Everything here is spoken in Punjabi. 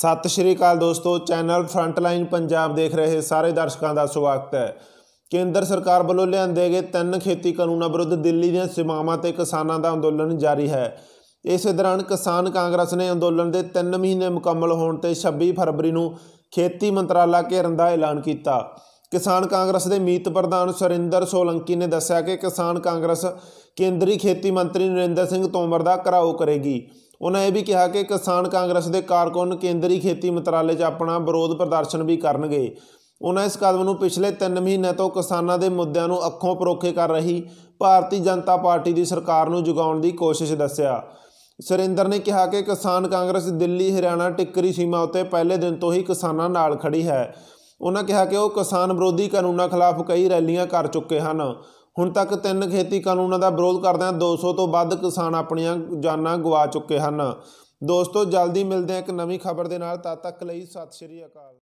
ਸਤਿ ਸ਼੍ਰੀ ਅਕਾਲ ਦੋਸਤੋ ਚੈਨਲ ਫਰੰਟਲਾਈਨ ਪੰਜਾਬ ਦੇਖ ਰਹੇ ਸਾਰੇ ਦਰਸ਼ਕਾਂ ਦਾ ਸਵਾਗਤ ਹੈ ਕੇਂਦਰ ਸਰਕਾਰ ਵੱਲੋਂ ਲਿਆਂਦੇ ਗਏ ਤਿੰਨ ਖੇਤੀ ਕਾਨੂੰਨਾਂ ਵਿਰੁੱਧ ਦਿੱਲੀ ਦੀਆਂ ਸੀਮਾਵਾਂ ਤੇ ਕਿਸਾਨਾਂ ਦਾ ਅੰਦੋਲਨ ਜਾਰੀ ਹੈ ਇਸੇ ਦੌਰਾਨ ਕਿਸਾਨ ਕਾਂਗਰਸ ਨੇ ਅੰਦੋਲਨ ਦੇ 3 ਮਹੀਨੇ ਮੁਕੰਮਲ ਹੋਣ ਤੇ 26 ਫਰਵਰੀ ਨੂੰ ਖੇਤੀ ਮੰਤਰਾਲਾ ਘੇਰਨ ਦਾ ਐਲਾਨ ਕੀਤਾ ਕਿਸਾਨ ਕਾਂਗਰਸ ਦੇ ਮੀਤ ਪ੍ਰਧਾਨ ਸੁਰਿੰਦਰ ਸੋਲੰਕੀ ਨੇ ਦੱਸਿਆ ਕਿ ਕਿਸਾਨ ਕਾਂਗਰਸ ਕੇਂਦਰੀ ਖੇਤੀ ਮੰਤਰੀ ਨਰਿੰਦਰ ਸਿੰਘ ਤੋਮਰ ਦਾ ਘਰਾਓ ਕਰੇਗੀ ਉਹਨਾਂ ਇਹ ਵੀ ਕਿਹਾ ਕਿ ਕਿਸਾਨ ਕਾਂਗਰਸ ਦੇ ਕਾਰਕੁਨ ਕੇਂਦਰੀ ਖੇਤੀ ਮੰਤਰਾਲੇ 'ਚ ਆਪਣਾ ਵਿਰੋਧ ਪ੍ਰਦਰਸ਼ਨ ਵੀ ਕਰਨਗੇ ਉਹਨਾਂ ਇਸ ਕਦਮ ਨੂੰ ਪਿਛਲੇ 3 ਮਹੀਨੇ ਤੋਂ ਕਿਸਾਨਾਂ ਦੇ ਮੁੱਦਿਆਂ ਨੂੰ ਅੱਖੋਂ ਪਰੋਖੇ ਕਰ ਰਹੀ ਭਾਰਤੀ ਜਨਤਾ ਪਾਰਟੀ ਦੀ ਸਰਕਾਰ ਨੂੰ ਜਗਾਉਣ ਦੀ ਕੋਸ਼ਿਸ਼ ਦੱਸਿਆ ਸਰਿੰਦਰ ਨੇ ਕਿਹਾ ਕਿ ਕਿਸਾਨ ਕਾਂਗਰਸ ਦਿੱਲੀ ਹਰਿਆਣਾ ਟਿੱਕਰੀ ਸੀਮਾ ਉੱਤੇ ਪਹਿਲੇ ਦਿਨ ਤੋਂ ਹੀ ਕਿਸਾਨਾਂ ਨਾਲ ਖੜੀ ਹੈ ਉਹਨਾਂ ਕਿਹਾ ਕਿ ਉਹ ਕਿਸਾਨ ਵਿਰੋਧੀ ਕਾਨੂੰਨਾਂ ਖਿਲਾਫ ਕਈ ਰੈਲੀਆਂ ਕਰ ਚੁੱਕੇ ਹਨ ਹੁਣ ਤੱਕ ਤਿੰਨ ਖੇਤੀ ਕਾਨੂੰਨਾਂ ਦਾ ਵਿਰੋਧ ਕਰਦਿਆਂ 200 ਤੋਂ ਵੱਧ ਕਿਸਾਨ ਆਪਣੀਆਂ ਜਾਨਾਂ ਗਵਾ ਚੁੱਕੇ ਹਨ ਦੋਸਤੋ ਜਲਦੀ ਮਿਲਦੇ ਹਾਂ ਇੱਕ ਨਵੀਂ ਖਬਰ ਦੇ ਨਾਲ ਤਦ ਤੱਕ ਲਈ ਸਤਿ ਸ਼੍ਰੀ ਅਕਾਲ